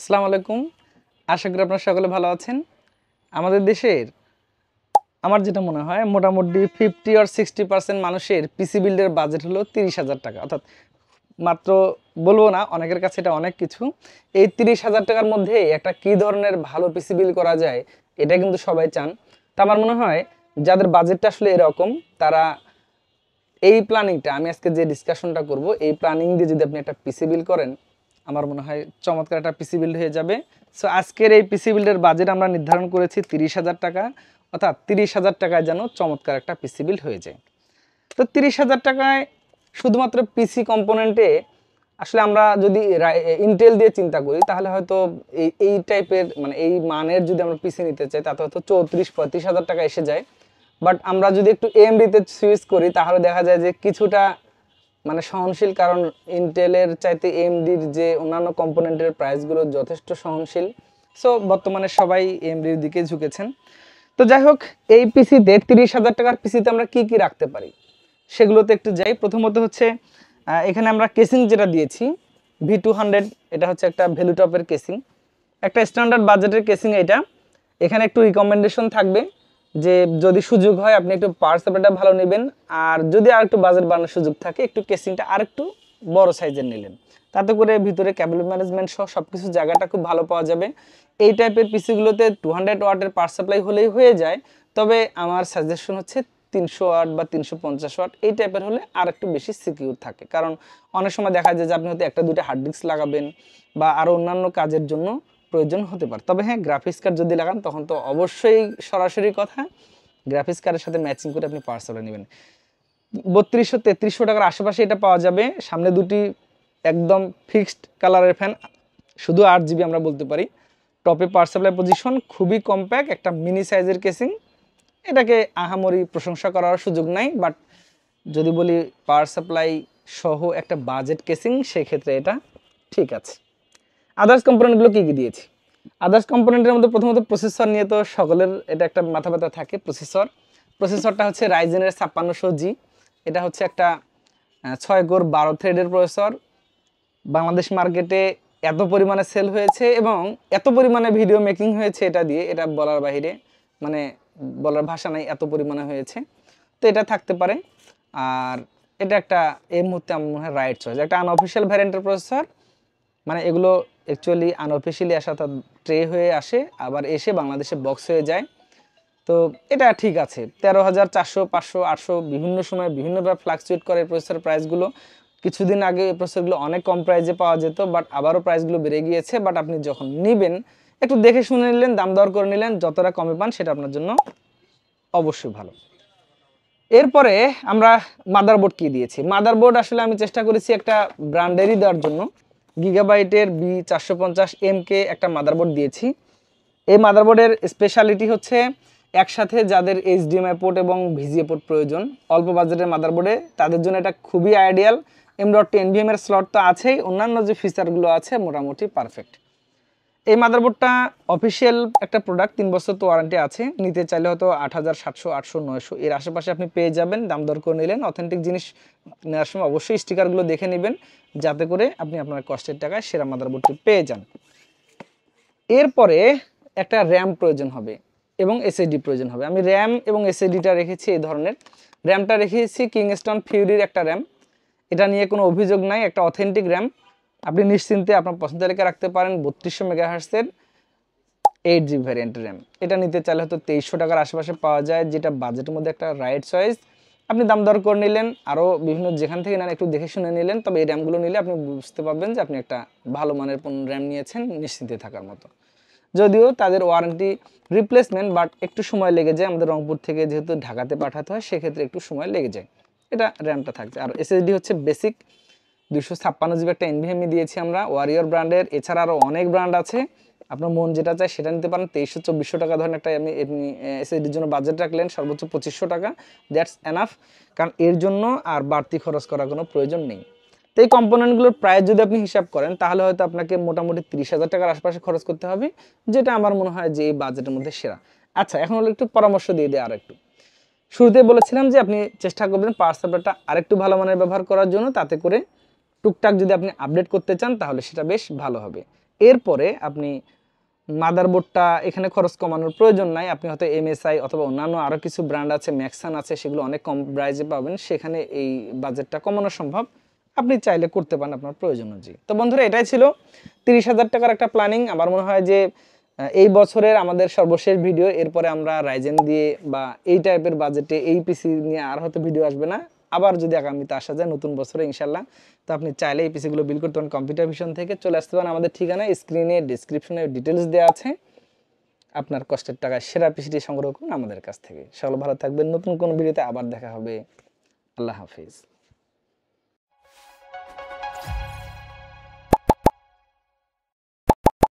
আসসালামু আলাইকুম আশা করি আপনারা সকলে ভালো আছেন আমাদের দেশের আমার যেটা মনে হয় মোটামুটি ফিফটি আর সিক্সটি পার্সেন্ট মানুষের পিসি বিল্ডের বাজেট হলো তিরিশ হাজার টাকা অর্থাৎ মাত্র বলবো না অনেকের কাছে এটা অনেক কিছু এই তিরিশ হাজার টাকার মধ্যে একটা কি ধরনের ভালো পিসি বিল করা যায় এটা কিন্তু সবাই চান তা আমার মনে হয় যাদের বাজেটটা আসলে এরকম তারা এই প্ল্যানিংটা আমি আজকে যে ডিসকাশনটা করব এই প্ল্যানিং দিয়ে যদি আপনি একটা পিসি বিল করেন আমার মনে হয় চমৎকার একটা পিসি বিল্ড হয়ে যাবে সো আজকের এই পিসি বিল্ডের বাজেট আমরা নির্ধারণ করেছি তিরিশ হাজার টাকা অর্থাৎ তিরিশ হাজার টাকায় যেন চমৎকার একটা পিসি বিল্ড হয়ে যায় তো তিরিশ হাজার টাকায় শুধুমাত্র পিসি কম্পোনেন্টে আসলে আমরা যদি ইন্টেল দিয়ে চিন্তা করি তাহলে হয়তো এই এই টাইপের মানে এই মানের যদি আমরা পিসি নিতে চাই তাতে হয়তো চৌত্রিশ পঁয়ত্রিশ হাজার টাকা এসে যায় বাট আমরা যদি একটু এম ডিতে সুইচ করি তাহলে দেখা যায় যে কিছুটা মানে সহনশীল কারণ ইন্টেলের চাইতে এমডির যে অন্যান্য কম্পোনেন্টের প্রাইসগুলো যথেষ্ট সহনশীল সো বর্তমানে সবাই এমডির দিকে ঝুঁকেছেন তো যাই হোক এই পিসিতে তিরিশ হাজার টাকার পিসিতে আমরা কি কি রাখতে পারি সেগুলোতে একটু যাই প্রথমত হচ্ছে এখানে আমরা কেসিং যেটা দিয়েছি ভি টু হান্ড্রেড এটা হচ্ছে একটা ভ্যালু টপের কেসিং একটা স্ট্যান্ডার্ড বাজেটের কেসিং এটা এখানে একটু রিকমেন্ডেশন থাকবে যে যদি সুযোগ হয় আপনি একটু পাওয়ার সাপ্লাইটা ভালো নেবেন আর যদি আর একটু বাজেট বাড়ানোর সুযোগ থাকে একটু কেসিংটা আর একটু বড় সাইজের নিলেন তাতে করে ভিতরে ক্যাবল ম্যানেজমেন্ট সহ সব কিছু জায়গাটা খুব ভালো পাওয়া যাবে এই টাইপের পিসিগুলোতে টু হান্ড্রেড ওয়াটের পাওয়ার সাপ্লাই হলেই হয়ে যায় তবে আমার সাজেশন হচ্ছে তিনশো ওয়াট বা তিনশো পঞ্চাশ ওয়াট এই টাইপের হলে আর একটু বেশি সিকিউর থাকে কারণ অনেক সময় দেখা যায় যে আপনি হয়তো একটা দুটো হার্ড ডিস্ক লাগাবেন বা আরও অন্যান্য কাজের জন্য প্রয়োজন হতে পারে তবে হ্যাঁ গ্রাফিক্স কার্ড যদি লাগান তখন তো অবশ্যই সরাসরি কথা গ্রাফিক্স কার্ডের সাথে ম্যাচিং করে আপনি পার্সেলে নেবেন বত্রিশশো তেত্রিশশো টাকার আশেপাশে এটা পাওয়া যাবে সামনে দুটি একদম ফিক্সড কালারের ফ্যান শুধু আট জিবি আমরা বলতে পারি টপে পাওয়ার পজিশন খুবই কম্প্যাক্ট একটা মিনি সাইজের কেসিং এটাকে আহামরি প্রশংসা করার সুযোগ নাই বাট যদি বলি পাওয়ার সাপ্লাই সহ একটা বাজেট কেসিং সেক্ষেত্রে এটা ঠিক আছে আদার্স কম্পোনেন্টগুলো কী কী দিয়েছি আদার্স কম্পোনেন্টের মধ্যে প্রথমত প্রসেসর নিয়ে তো সকলের এটা একটা মাথা ব্যথা থাকে প্রসেসর প্রসেসরটা হচ্ছে রাইজেনের ছাপ্পান্নশো জি এটা হচ্ছে একটা ছয় কোর বারো থ্রেডের প্রসেসর বাংলাদেশ মার্কেটে এত পরিমাণে সেল হয়েছে এবং এত পরিমাণে ভিডিও মেকিং হয়েছে এটা দিয়ে এটা বলার বাহিরে মানে বলার ভাষা নাই এত পরিমাণে হয়েছে তো এটা থাকতে পারে আর এটা একটা এই মুহূর্তে আমার মনে হয় রাইট চয়েস একটা আনঅফিসিয়াল ভ্যারিয়েন্টের প্রসেসর মানে এগুলো অ্যাকচুয়ালি আনঅফিসিয়ালি আসা তার ট্রে হয়ে আসে আবার এসে বাংলাদেশে বক্স হয়ে যায় তো এটা ঠিক আছে তেরো হাজার চারশো পাঁচশো আটশো বিভিন্ন সময় বিভিন্নভাবে ফ্লাকচুয়েট করে প্রসেসর প্রাইসগুলো কিছুদিন আগে এই প্রসেসরগুলো অনেক কম প্রাইসে পাওয়া যেত বাট আবারও প্রাইসগুলো বেড়ে গিয়েছে বাট আপনি যখন নেবেন একটু দেখে শুনে নিলেন দাম দর করে নিলেন যতটা কমে পান সেটা আপনার জন্য অবশ্যই ভালো এরপরে আমরা মাদারবোর্ড কি দিয়েছি মাদারবোর্ড আসলে আমি চেষ্টা করেছি একটা ব্র্যান্ডেরই দেওয়ার জন্য গিগাবাইটের বি চারশো পঞ্চাশ এমকে একটা মাদারবোর্ড দিয়েছি এই মাদারবোর্ডের স্পেশালিটি হচ্ছে একসাথে যাদের এইচডিএমআই পোর্ট এবং ভিজিএ পোর্ট প্রয়োজন অল্প বাজেটের মাদারবোর্ডে তাদের জন্য এটা খুবই আইডিয়াল এম ডট টেন ভিএমের স্লট তো আছেই অন্যান্য যে ফিচারগুলো আছে মোটামুটি পারফেক্ট এই মাদারবোর্ডটা অফিসিয়াল একটা প্রোডাক্ট তিন বছর তো ওয়ারেন্টি আছে নিতে চাইলে হয়তো আট হাজার সাতশো আটশো নয়শো এর আশেপাশে আপনি পেয়ে যাবেন দাম দর করে নিলেন অথেন্টিক জিনিস নেওয়ার সময় অবশ্যই স্টিকারগুলো দেখে নেবেন যাতে করে আপনি আপনার কষ্টের টাকায় সেরা মাদারবোর্ডটি পেয়ে যান এরপরে একটা র্যাম প্রয়োজন হবে এবং এসএডি প্রয়োজন হবে আমি র্যাম এবং এসএডিটা রেখেছি এই ধরনের র্যামটা রেখেছি কিংস্টন ফিউরির একটা র্যাম এটা নিয়ে কোনো অভিযোগ নাই একটা অথেন্টিক র্যাম আপনি নিশ্চিন্তে আপনার পছন্দ তালিকা রাখতে পারেন বত্রিশশো হার্সের এইট জিবি ভ্যারিয়েন্ট র্যাম এটা নিতে চাইলে হয়তো তেইশশো টাকার আশেপাশে পাওয়া যায় যেটা বাজেটের মধ্যে একটা রাইট চয়েস আপনি দাম দর করে নিলেন আরও বিভিন্ন যেখান থেকে নেন একটু দেখে শুনে নিলেন তবে এই র্যামগুলো নিলে আপনি বুঝতে পারবেন যে আপনি একটা ভালো মানের র্যাম নিয়েছেন নিশ্চিন্তে থাকার মতো যদিও তাদের ওয়ারেন্টি রিপ্লেসমেন্ট বাট একটু সময় লেগে যায় আমাদের রংপুর থেকে যেহেতু ঢাকাতে পাঠাতে হয় সেক্ষেত্রে একটু সময় লেগে যায় এটা র্যামটা থাকছে আর এসএসডি হচ্ছে বেসিক দুশো ছাপ্পান্ন জিবি একটা এনভিএমই e দিয়েছি আমরা ওয়ারিয়র ব্র্যান্ডের এছাড়া আরও অনেক ব্র্যান্ড আছে আপনার মন যেটা চায় সেটা নিতে পারেন তেইশশো চব্বিশশো টাকা ধরেন একটা আপনি এমনি এসএসডির জন্য বাজেট রাখলেন সর্বোচ্চ পঁচিশশো টাকা দ্যাটস এনাফ কারণ এর জন্য আর বাড়তি খরচ করার কোনো প্রয়োজন নেই তো এই কম্পোনেন্টগুলোর প্রায় যদি আপনি হিসাব করেন তাহলে হয়তো আপনাকে মোটামুটি তিরিশ হাজার টাকার আশপাশে খরচ করতে হবে যেটা আমার মনে হয় যে এই বাজেটের মধ্যে সেরা আচ্ছা এখন হলো একটু পরামর্শ দিয়ে দেয় আর একটু শুরুতে বলেছিলাম যে আপনি চেষ্টা করবেন পাওয়ার সাপ্লাইটা আরেকটু ভালো মানের ব্যবহার করার জন্য তাতে করে টুকটাক যদি আপনি আপডেট করতে চান তাহলে সেটা বেশ ভালো হবে এরপরে আপনি মাদারবোর্ডটা এখানে খরচ কমানোর প্রয়োজন নাই আপনি হয়তো এমএসআই অথবা অন্যান্য আরও কিছু ব্র্যান্ড আছে ম্যাক্সান আছে সেগুলো অনেক কম প্রাইজে পাবেন সেখানে এই বাজেটটা কমানো সম্ভব আপনি চাইলে করতে পারেন আপনার প্রয়োজন অনুযায়ী তো বন্ধুরা এটাই ছিল তিরিশ হাজার টাকার একটা প্ল্যানিং আমার মনে হয় যে এই বছরের আমাদের সর্বশেষ ভিডিও এরপরে আমরা রাইজেন দিয়ে বা এই টাইপের বাজেটে এই পিসি নিয়ে আর হয়তো ভিডিও আসবে না আবার যদি আগামীতে আসা যায় নতুন বছরে ইনশাল্লাহ তো আপনি চাইলে এই পিসিগুলো বিল করতে পারেন কম্পিউটার ভিশন থেকে চলে আসতে পারেন আমাদের ঠিকানা স্ক্রিনে ডিসক্রিপশনে ডিটেলস দেওয়া আছে আপনার কষ্টের টাকা সেরা পিসিটি সংগ্রহ করুন আমাদের কাছ থেকে সকল ভালো থাকবেন নতুন কোনো ভিডিওতে আবার দেখা হবে আল্লাহ হাফিজ